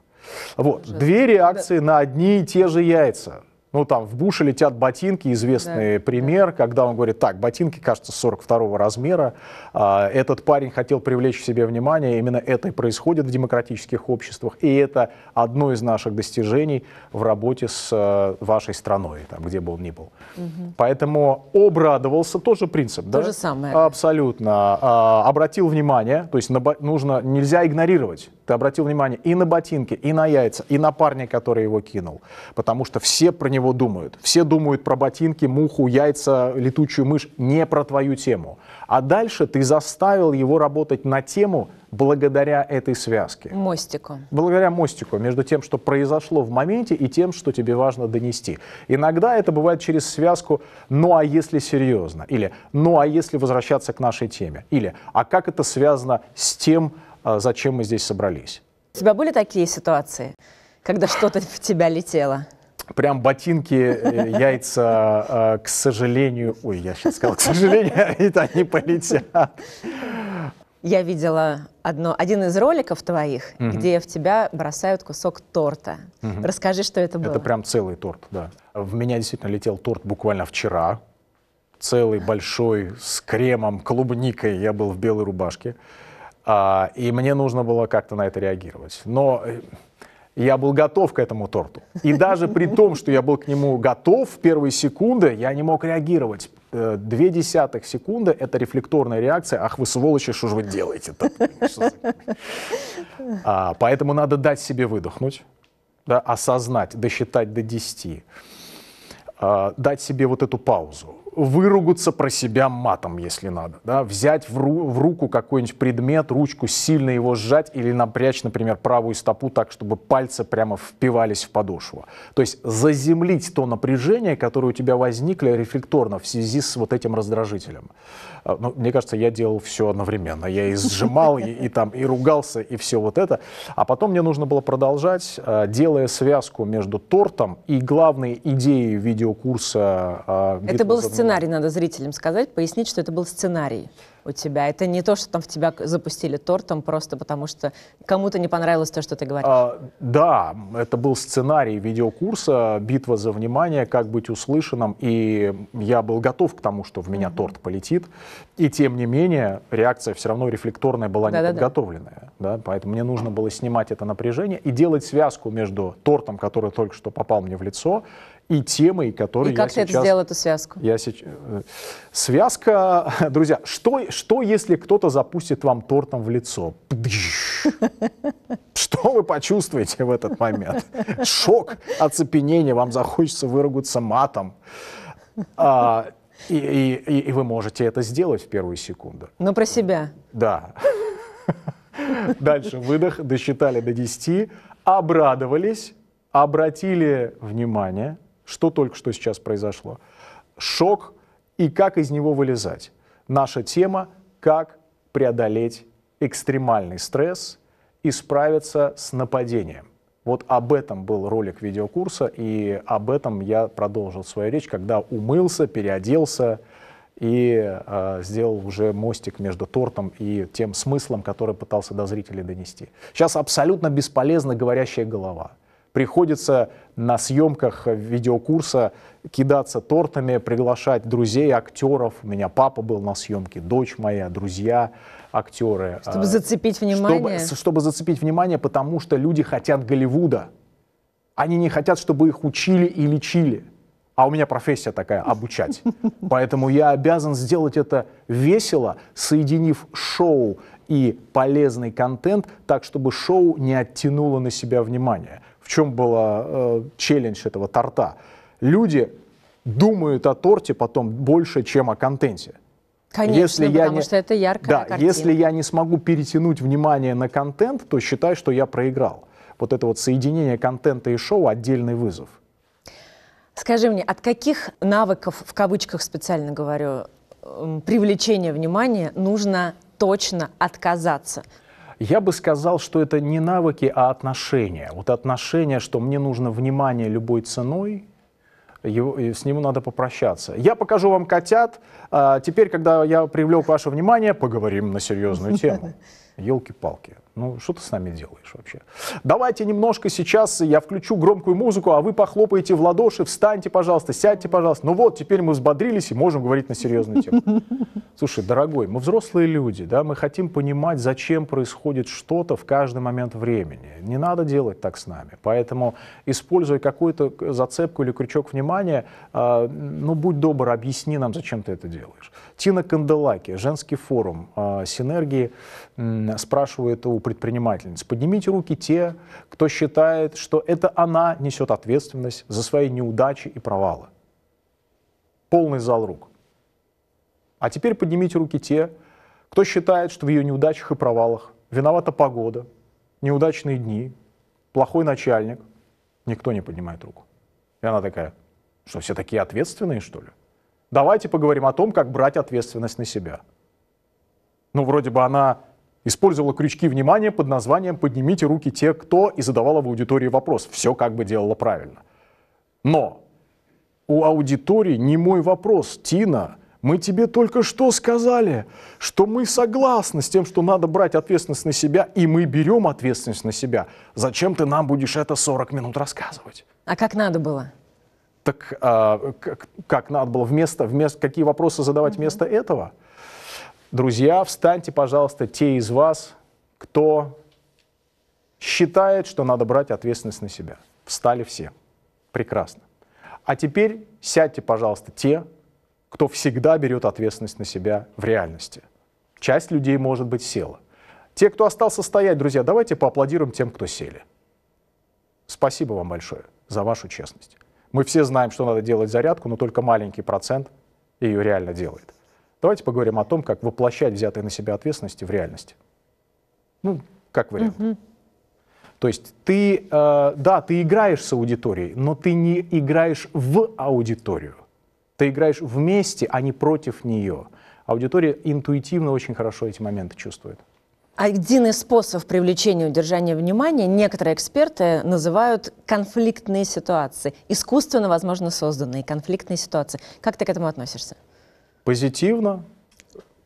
Вот, две реакции на одни и те же яйца. Ну, там в Буше летят ботинки, известный да, пример, да. когда он говорит, так, ботинки, кажется, 42 размера, а, этот парень хотел привлечь к себе внимание, именно это и происходит в демократических обществах, и это одно из наших достижений в работе с э, вашей страной, там, где бы он ни был. Угу. Поэтому обрадовался, тоже принцип, то да? же самое. Абсолютно. А, обратил внимание, то есть нужно, нельзя игнорировать ты обратил внимание и на ботинки, и на яйца, и на парня, который его кинул. Потому что все про него думают. Все думают про ботинки, муху, яйца, летучую мышь, не про твою тему. А дальше ты заставил его работать на тему благодаря этой связке. Мостику. Благодаря мостику между тем, что произошло в моменте, и тем, что тебе важно донести. Иногда это бывает через связку «ну а если серьезно?» или «ну а если возвращаться к нашей теме?» или «а как это связано с тем, а, зачем мы здесь собрались. У тебя были такие ситуации, когда что-то в тебя летело? прям ботинки, э, яйца, а, к сожалению, ой, я сейчас сказал, к сожалению, это (laughs) не полетят. Я видела одно, один из роликов твоих, угу. где в тебя бросают кусок торта. Угу. Расскажи, что это было. Это прям целый торт, да. В меня действительно летел торт буквально вчера. Целый, большой, с кремом, клубникой. Я был в белой рубашке. А, и мне нужно было как-то на это реагировать. Но э, я был готов к этому торту. И даже при том, что я был к нему готов в первые секунды, я не мог реагировать. Э, две десятых секунды — это рефлекторная реакция. Ах, вы сволочи, что же вы делаете-то? (laughs) А, поэтому надо дать себе выдохнуть, да, осознать, досчитать до десяти, А, дать себе вот эту паузу выругаться про себя матом, если надо, да, взять в, ру, в руку какой-нибудь предмет, ручку, сильно его сжать или напрячь, например, правую стопу так, чтобы пальцы прямо впивались в подошву. То есть заземлить то напряжение, которое у тебя возникло рефлекторно в связи с вот этим раздражителем. А, ну, мне кажется, я делал все одновременно. Я и сжимал, и, и там, и ругался, и все вот это. А потом мне нужно было продолжать, э, делая связку между тортом и главной идеей видеокурса. Э, это был сценарий, надо зрителям сказать, пояснить, что это был сценарий у тебя. Это не то, что там в тебя запустили тортом просто потому, что кому-то не понравилось то, что ты говоришь. А, да, это был сценарий видеокурса «Битва за внимание. Как быть услышанным». И я был готов к тому, что в меня mm-hmm. торт полетит. И тем не менее, реакция все равно рефлекторная была да, неподготовленная. Да, да. Да? Поэтому мне нужно было снимать это напряжение и делать связку между тортом, который только что попал мне в лицо, и темой, которую и как я ты сейчас... это сделал, эту связку? Я сейчас... Э, связка, (laughs) друзья, что, что если кто-то запустит вам тортом в лицо? (laughs) Что вы почувствуете в этот момент? Шок, оцепенение, вам захочется выругаться матом. А, и, и, и вы можете это сделать в первую секунду. Ну, Но про себя. Да. Дальше выдох, досчитали до 10, обрадовались, обратили внимание – что только что сейчас произошло. Шок и как из него вылезать. Наша тема – как преодолеть экстремальный стресс и справиться с нападением. Вот об этом был ролик видеокурса, и об этом я продолжил свою речь, когда умылся, переоделся и э, сделал уже мостик между тортом и тем смыслом, который пытался до зрителей донести. Сейчас абсолютно бесполезна говорящая голова – приходится на съемках видеокурса кидаться тортами, приглашать друзей, актеров. У меня папа был на съемке, дочь моя, друзья, актеры. Чтобы а, зацепить внимание? Чтобы, чтобы зацепить внимание, потому что люди хотят Голливуда. Они не хотят, чтобы их учили и лечили. А у меня профессия такая – обучать. (laughs) Поэтому я обязан сделать это весело, соединив шоу и полезный контент так, чтобы шоу не оттянуло на себя внимание – в чем была э, челлендж этого торта. Люди думают о торте потом больше, чем о контенте. Конечно, если потому не, что это яркая да, картина. Если я не смогу перетянуть внимание на контент, то считай, что я проиграл. Вот это вот соединение контента и шоу – отдельный вызов. Скажи мне, от каких навыков, в кавычках специально говорю, привлечения внимания нужно точно отказаться, я бы сказал, что это не навыки, а отношения. Вот отношения, что мне нужно внимание любой ценой, его, с ним надо попрощаться. Я покажу вам котят. А, теперь, когда я привлек ваше внимание, поговорим на серьезную тему. Елки-палки. (laughs) Ну, что ты с нами делаешь вообще? Давайте немножко сейчас я включу громкую музыку, а вы похлопаете в ладоши, встаньте, пожалуйста, сядьте, пожалуйста. Ну вот, теперь мы взбодрились и можем говорить на серьезную тему. (laughs) Слушай, дорогой, мы взрослые люди, да, мы хотим понимать, зачем происходит что-то в каждый момент времени. Не надо делать так с нами. Поэтому, используя какую-то зацепку или крючок внимания, э, ну, будь добр, объясни нам, зачем ты это делаешь. Тина Канделаки, женский форум э, синергии спрашивает у предпринимательниц. Поднимите руки те, кто считает, что это она несет ответственность за свои неудачи и провалы. Полный зал рук. А теперь поднимите руки те, кто считает, что в ее неудачах и провалах виновата погода, неудачные дни, плохой начальник. Никто не поднимает руку. И она такая, что все такие ответственные, что ли? Давайте поговорим о том, как брать ответственность на себя. Ну, вроде бы она использовала крючки внимания под названием «Поднимите руки те, кто» и задавала в аудитории вопрос. Все как бы делала правильно. Но у аудитории не мой вопрос, Тина, мы тебе только что сказали, что мы согласны с тем, что надо брать ответственность на себя, и мы берем ответственность на себя. Зачем ты нам будешь это 40 минут рассказывать? А как надо было? Так а, как, как надо было? Вместо, вместо, какие вопросы задавать mm-hmm. вместо этого? Друзья, встаньте, пожалуйста, те из вас, кто считает, что надо брать ответственность на себя. Встали все. Прекрасно. А теперь сядьте, пожалуйста, те, кто всегда берет ответственность на себя в реальности. Часть людей, может быть, села. Те, кто остался стоять, друзья, давайте поаплодируем тем, кто сели. Спасибо вам большое за вашу честность. Мы все знаем, что надо делать зарядку, но только маленький процент ее реально делает. Давайте поговорим о том, как воплощать взятые на себя ответственности в реальность. Ну, как вариант. Угу. То есть ты, э, да, ты играешь с аудиторией, но ты не играешь в аудиторию. Ты играешь вместе, а не против нее. Аудитория интуитивно очень хорошо эти моменты чувствует. А один из способов привлечения и удержания внимания некоторые эксперты называют конфликтные ситуации, искусственно, возможно, созданные конфликтные ситуации. Как ты к этому относишься? позитивно.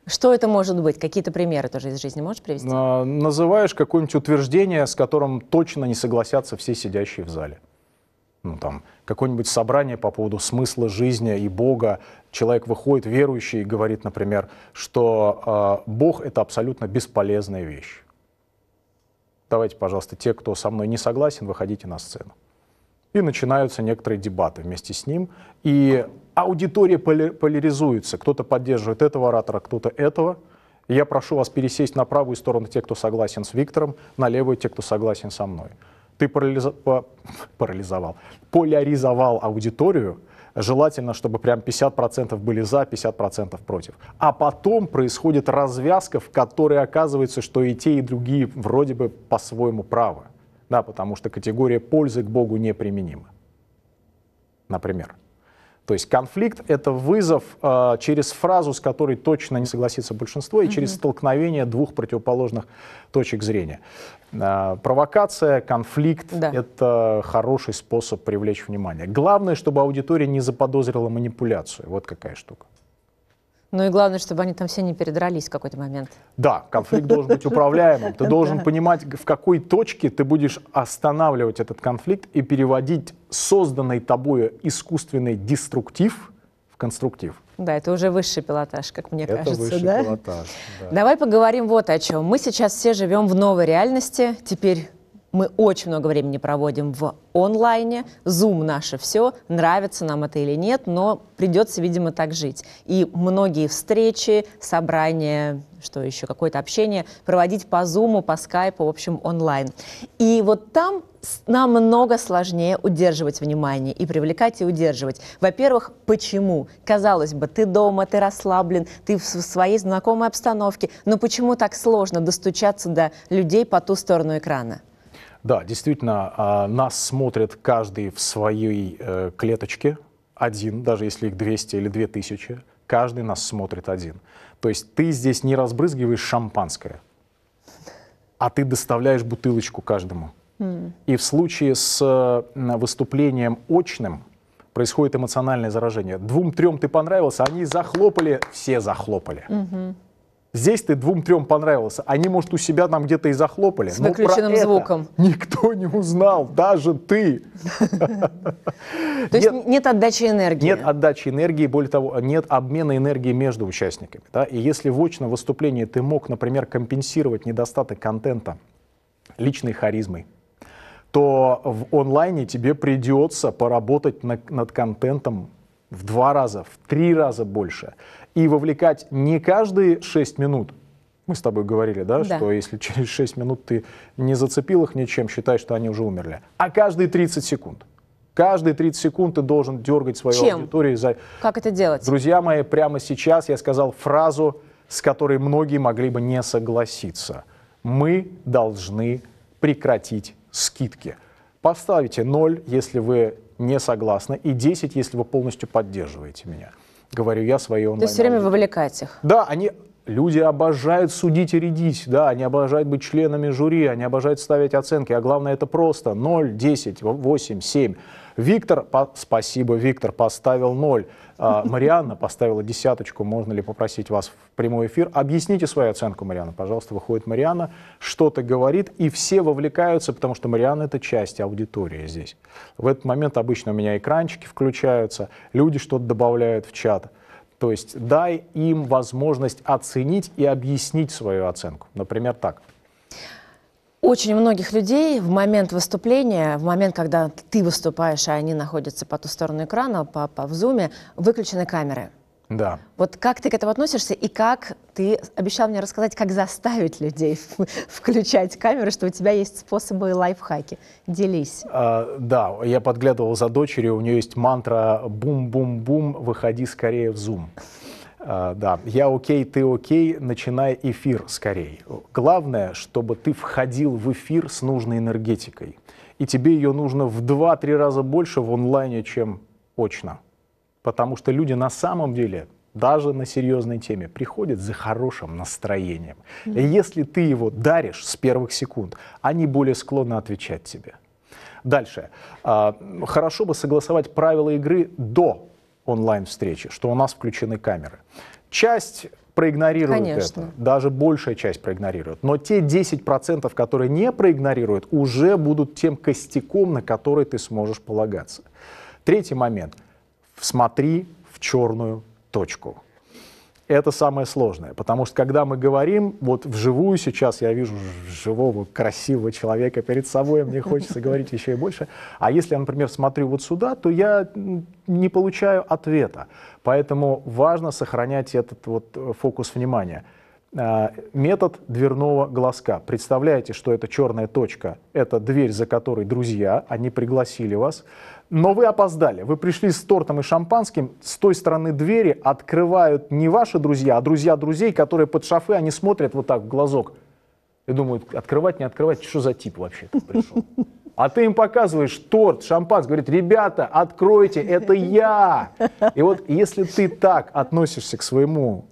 Что это может быть? Какие-то примеры тоже из жизни можешь привести? А, называешь какое-нибудь утверждение, с которым точно не согласятся все сидящие в зале. Ну, там, какое-нибудь собрание по поводу смысла жизни и Бога. Человек выходит верующий и говорит, например, что э, Бог — это абсолютно бесполезная вещь. Давайте, пожалуйста, те, кто со мной не согласен, выходите на сцену. И начинаются некоторые дебаты вместе с ним. И аудитория поляризуется. Кто-то поддерживает этого оратора, кто-то этого. я прошу вас пересесть на правую сторону те, кто согласен с Виктором, на левую те, кто согласен со мной. Ты парализо... (laughs) парализовал, поляризовал аудиторию, желательно, чтобы прям 50% были за, 50% против. А потом происходит развязка, в которой оказывается, что и те, и другие вроде бы по-своему правы. Да, потому что категория пользы к Богу неприменима. Например. То есть конфликт — это вызов э, через фразу, с которой точно не согласится большинство, и mm-hmm. через столкновение двух противоположных точек зрения. Э, провокация, конфликт да. — это хороший способ привлечь внимание. Главное, чтобы аудитория не заподозрила манипуляцию. Вот какая штука. Ну и главное, чтобы они там все не передрались в какой-то момент. Да, конфликт должен быть управляемым. Ты (laughs) должен понимать, в какой точке ты будешь останавливать этот конфликт и переводить созданный тобой искусственный деструктив в конструктив. Да, это уже высший пилотаж, как мне это кажется. Высший да? пилотаж. Да. Давай поговорим вот о чем. Мы сейчас все живем в новой реальности. Теперь мы очень много времени проводим в онлайне, Zoom наше все, нравится нам это или нет, но придется, видимо, так жить. И многие встречи, собрания, что еще, какое-то общение проводить по Zoom, по Skype, в общем, онлайн. И вот там намного сложнее удерживать внимание и привлекать и удерживать. Во-первых, почему? Казалось бы, ты дома, ты расслаблен, ты в своей знакомой обстановке, но почему так сложно достучаться до людей по ту сторону экрана? Да, действительно, а, нас смотрит каждый в своей э, клеточке, один, даже если их 200 или 2000, каждый нас смотрит один. То есть ты здесь не разбрызгиваешь шампанское, а ты доставляешь бутылочку каждому. И в случае с э, выступлением очным происходит эмоциональное заражение. Двум-трем ты понравился, они захлопали, все захлопали. mm Здесь ты двум-трем понравился. Они, может, у себя там где-то и захлопали. С выключенным Но звуком. никто не узнал, даже ты. То есть нет отдачи энергии. Нет отдачи энергии, более того, нет обмена энергии между участниками. И если в очном выступлении ты мог, например, компенсировать недостаток контента личной харизмой, то в онлайне тебе придется поработать над контентом в два раза, в три раза больше и вовлекать не каждые 6 минут. Мы с тобой говорили, да, да, что если (laughs) через 6 минут ты не зацепил их ничем, считай, что они уже умерли. А каждые 30 секунд. Каждые 30 секунд ты должен дергать свою Чем? аудиторию. За... Как это делать? Друзья мои, прямо сейчас я сказал фразу, с которой многие могли бы не согласиться. Мы должны прекратить скидки. Поставите 0, если вы не согласны, и 10, если вы полностью поддерживаете меня говорю я, свои онлайн. То есть все время вовлекать их. Да, они, Люди обожают судить и рядить, да, они обожают быть членами жюри, они обожают ставить оценки, а главное это просто 0, 10, 8, 7. Виктор, по- спасибо, Виктор, поставил ноль. А, Марианна поставила десяточку. Можно ли попросить вас в прямой эфир? Объясните свою оценку, Марианна. Пожалуйста, выходит Марианна, что-то говорит, и все вовлекаются, потому что Марианна — это часть аудитории здесь. В этот момент обычно у меня экранчики включаются, люди что-то добавляют в чат. То есть дай им возможность оценить и объяснить свою оценку. Например, так очень многих людей в момент выступления, в момент, когда ты выступаешь, а они находятся по ту сторону экрана, по, по в зуме, выключены камеры. Да. Вот как ты к этому относишься и как ты обещал мне рассказать, как заставить людей (laughs) включать камеры, что у тебя есть способы и лайфхаки. Делись. А, да, я подглядывал за дочерью, у нее есть мантра «бум-бум-бум, выходи скорее в зум». А, да, я окей, ты окей, начинай эфир скорее. Главное, чтобы ты входил в эфир с нужной энергетикой. И тебе ее нужно в 2-3 раза больше в онлайне, чем очно. Потому что люди на самом деле даже на серьезной теме, приходят за хорошим настроением. И если ты его даришь с первых секунд, они более склонны отвечать тебе. Дальше. А, хорошо бы согласовать правила игры до онлайн-встречи, что у нас включены камеры. Часть проигнорируют Конечно. это, даже большая часть проигнорирует. Но те 10%, которые не проигнорируют, уже будут тем костяком, на который ты сможешь полагаться. Третий момент. Смотри в черную точку это самое сложное, потому что когда мы говорим, вот вживую сейчас я вижу живого, красивого человека перед собой, мне хочется говорить еще и больше, а если я, например, смотрю вот сюда, то я не получаю ответа, поэтому важно сохранять этот вот фокус внимания – а, метод дверного глазка. Представляете, что это черная точка – это дверь, за которой друзья, они пригласили вас, но вы опоздали. Вы пришли с тортом и шампанским, с той стороны двери открывают не ваши друзья, а друзья друзей, которые под шафы, они смотрят вот так в глазок и думают, открывать, не открывать, что за тип вообще тут пришел? А ты им показываешь торт, шампанское, говорит, ребята, откройте, это я. И вот если ты так относишься к своему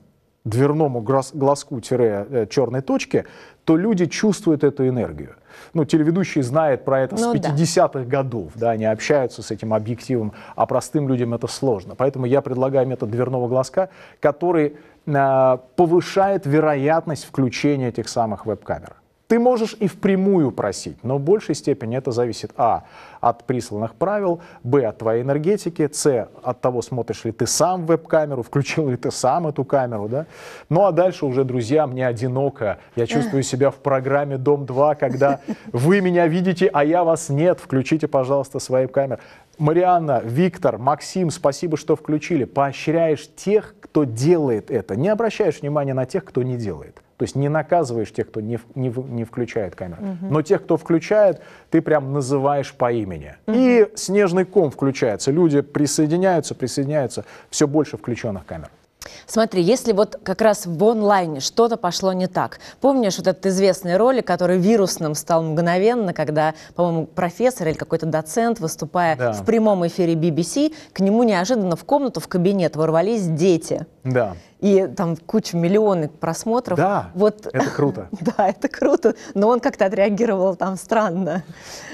дверному глазку-черной э, точке, то люди чувствуют эту энергию. Ну, телеведущий знает про это ну, с 50-х да. годов, да, они общаются с этим объективом, а простым людям это сложно. Поэтому я предлагаю метод дверного глазка, который э, повышает вероятность включения этих самых веб-камер. Ты можешь и впрямую просить, но в большей степени это зависит а. от присланных правил, б. от твоей энергетики, с. от того, смотришь ли ты сам веб-камеру, включил ли ты сам эту камеру, да? Ну а дальше уже, друзья, мне одиноко, я чувствую себя в программе «Дом-2», когда вы меня видите, а я вас нет, включите, пожалуйста, свои камеры Марианна, Виктор, Максим, спасибо, что включили. Поощряешь тех, кто делает это. Не обращаешь внимания на тех, кто не делает. То есть не наказываешь тех, кто не, не, не включает камеру. Угу. Но тех, кто включает, ты прям называешь по имени. Угу. И снежный ком включается. Люди присоединяются, присоединяются. Все больше включенных камер. Смотри, если вот как раз в онлайне что-то пошло не так. Помнишь вот этот известный ролик, который вирусным стал мгновенно, когда, по-моему, профессор или какой-то доцент, выступая да. в прямом эфире BBC, к нему неожиданно в комнату, в кабинет ворвались дети. Да. И там куча, миллионы просмотров. Да, вот, это круто. (laughs) да, это круто, но он как-то отреагировал там странно.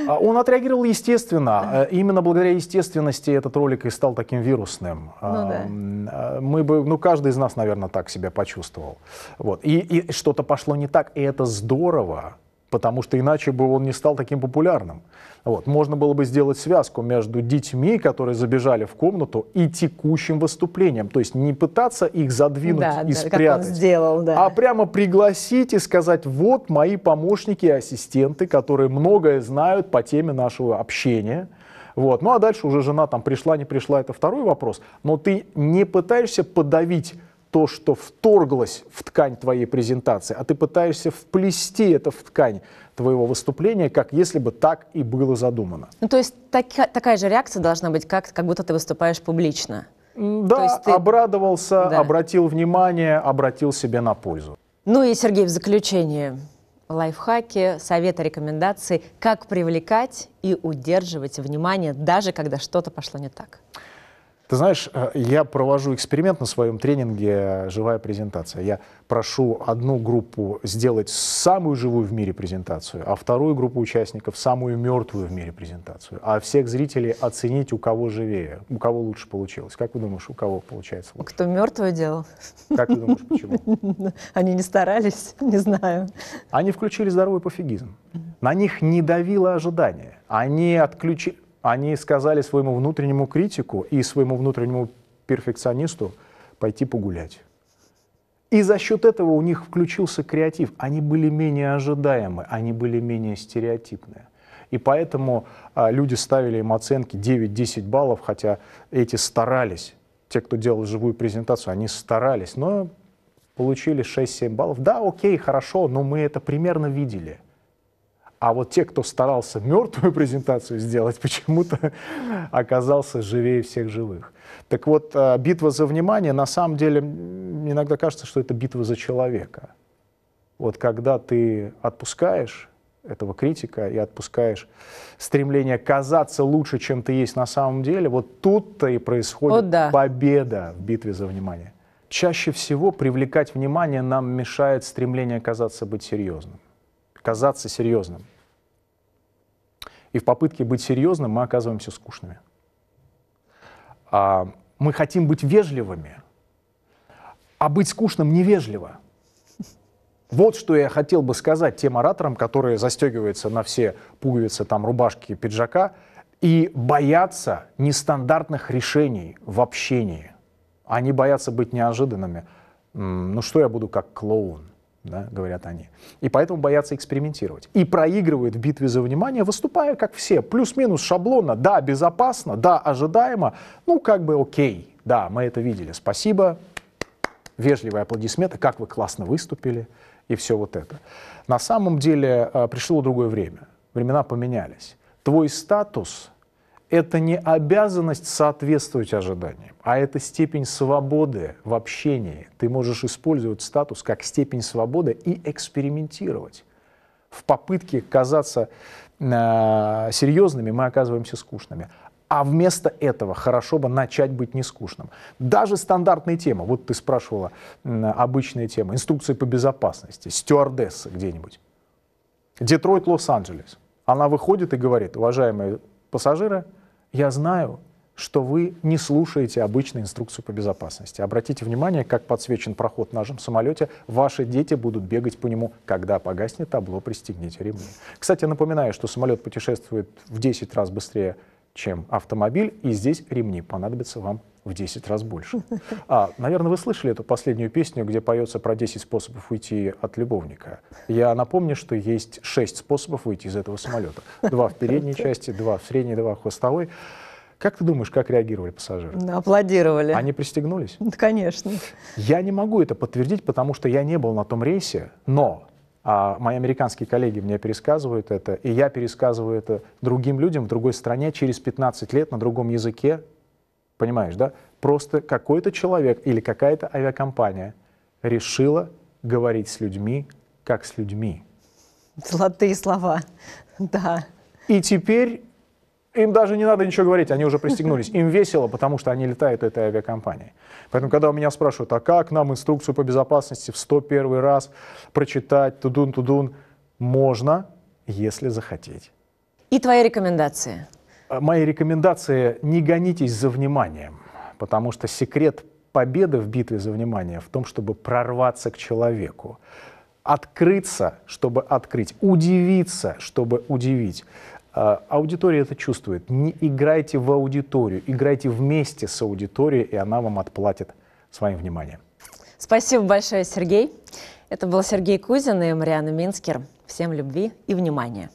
А, он отреагировал естественно. Э, именно благодаря естественности этот ролик и стал таким вирусным. Ну, да. Э, мы бы, ну, каждый из нас, наверное, так себя почувствовал. Вот. и что-то пошло не так, и это здорово, потому что иначе бы он не стал таким популярным. Вот. Можно было бы сделать связку между детьми, которые забежали в комнату, и текущим выступлением. То есть не пытаться их задвинуть да, и да, спрятать, сделал, да. а прямо пригласить и сказать, вот мои помощники и ассистенты, которые многое знают по теме нашего общения. Вот. Ну а дальше уже жена там пришла, не пришла, это второй вопрос. Но ты не пытаешься подавить то, что вторглось в ткань твоей презентации, а ты пытаешься вплести это в ткань твоего выступления, как если бы так и было задумано. Ну, то есть так, такая же реакция должна быть, как, как будто ты выступаешь публично. Да, ты... обрадовался, да. обратил внимание, обратил себе на пользу. Ну и, Сергей, в заключение, лайфхаки, советы, рекомендации, как привлекать и удерживать внимание, даже когда что-то пошло не так. Ты знаешь, э, я провожу эксперимент на своем тренинге «Живая презентация». Я прошу одну группу сделать самую живую в мире презентацию, а вторую группу участников — самую мертвую в мире презентацию, а всех зрителей оценить, у кого живее, у кого лучше получилось. Как вы думаешь, у кого получается лучше? Кто мертвую делал? Как ты думаешь, почему? (laughs) Они не старались, (laughs) не знаю. Они включили здоровый пофигизм. На них не давило ожидание. Они отключили они сказали своему внутреннему критику и своему внутреннему перфекционисту пойти погулять. И за счет этого у них включился креатив. Они были менее ожидаемы, они были менее стереотипные. И поэтому а, люди ставили им оценки 9-10 баллов, хотя эти старались. Те, кто делал живую презентацию, они старались, но получили 6-7 баллов. Да, окей, хорошо, но мы это примерно видели – а вот те, кто старался мертвую (laughs) презентацию сделать, почему-то (laughs) оказался живее всех живых. Так вот, э, битва за внимание, на самом деле, иногда кажется, что это битва за человека. Вот когда ты отпускаешь этого критика и отпускаешь стремление казаться лучше, чем ты есть на самом деле, вот тут-то и происходит О, да. победа в битве за внимание. Чаще всего привлекать внимание нам мешает стремление казаться быть серьезным, казаться серьезным. И в попытке быть серьезным мы оказываемся скучными. А, мы хотим быть вежливыми, а быть скучным невежливо. Вот что я хотел бы сказать тем ораторам, которые застегиваются на все пуговицы там рубашки пиджака и боятся нестандартных решений в общении. Они боятся быть неожиданными. Ну что я буду как клоун? да, говорят они. И поэтому боятся экспериментировать. И проигрывают в битве за внимание, выступая как все, плюс-минус шаблона, да, безопасно, да, ожидаемо, ну как бы окей, да, мы это видели, спасибо, вежливые аплодисменты, как вы классно выступили и все вот это. На самом деле э, пришло другое время, времена поменялись. Твой статус это не обязанность соответствовать ожиданиям, а это степень свободы в общении. Ты можешь использовать статус как степень свободы и экспериментировать. В попытке казаться э, серьезными мы оказываемся скучными. А вместо этого хорошо бы начать быть не скучным. Даже стандартная тема, вот ты спрашивала э, обычные темы, инструкции по безопасности, стюардесса где-нибудь. Детройт, Лос-Анджелес. Она выходит и говорит, уважаемые пассажиры, я знаю, что вы не слушаете обычную инструкцию по безопасности. Обратите внимание, как подсвечен проход в нашем самолете. Ваши дети будут бегать по нему. Когда погаснет табло, пристегните ремни. Кстати, напоминаю, что самолет путешествует в 10 раз быстрее, чем автомобиль, и здесь ремни понадобятся вам в 10 раз больше. А, наверное, вы слышали эту последнюю песню, где поется про 10 способов уйти от любовника. Я напомню, что есть 6 способов выйти из этого самолета. Два в передней части, два в средней, два в хвостовой. Как ты думаешь, как реагировали пассажиры? Аплодировали. Они пристегнулись? Ну, конечно. Я не могу это подтвердить, потому что я не был на том рейсе, но а мои американские коллеги мне пересказывают это, и я пересказываю это другим людям в другой стране через 15 лет на другом языке, Понимаешь, да? Просто какой-то человек или какая-то авиакомпания решила говорить с людьми, как с людьми. Золотые слова, да. И теперь им даже не надо ничего говорить, они уже пристегнулись. (laughs) Им весело, потому что они летают этой авиакомпанией. Поэтому, когда у меня спрашивают, а как нам инструкцию по безопасности в 101 раз прочитать, тудун-тудун, можно, если захотеть. И твоя рекомендация. А мои рекомендации – не гонитесь за вниманием, потому что секрет победы в битве за внимание в том, чтобы прорваться к человеку, открыться, чтобы открыть, удивиться, чтобы удивить. А аудитория это чувствует. Не играйте в аудиторию, играйте вместе с аудиторией, и она вам отплатит своим вниманием. Спасибо большое, Сергей. Это был Сергей Кузин и Мариана Минскер. Всем любви и внимания.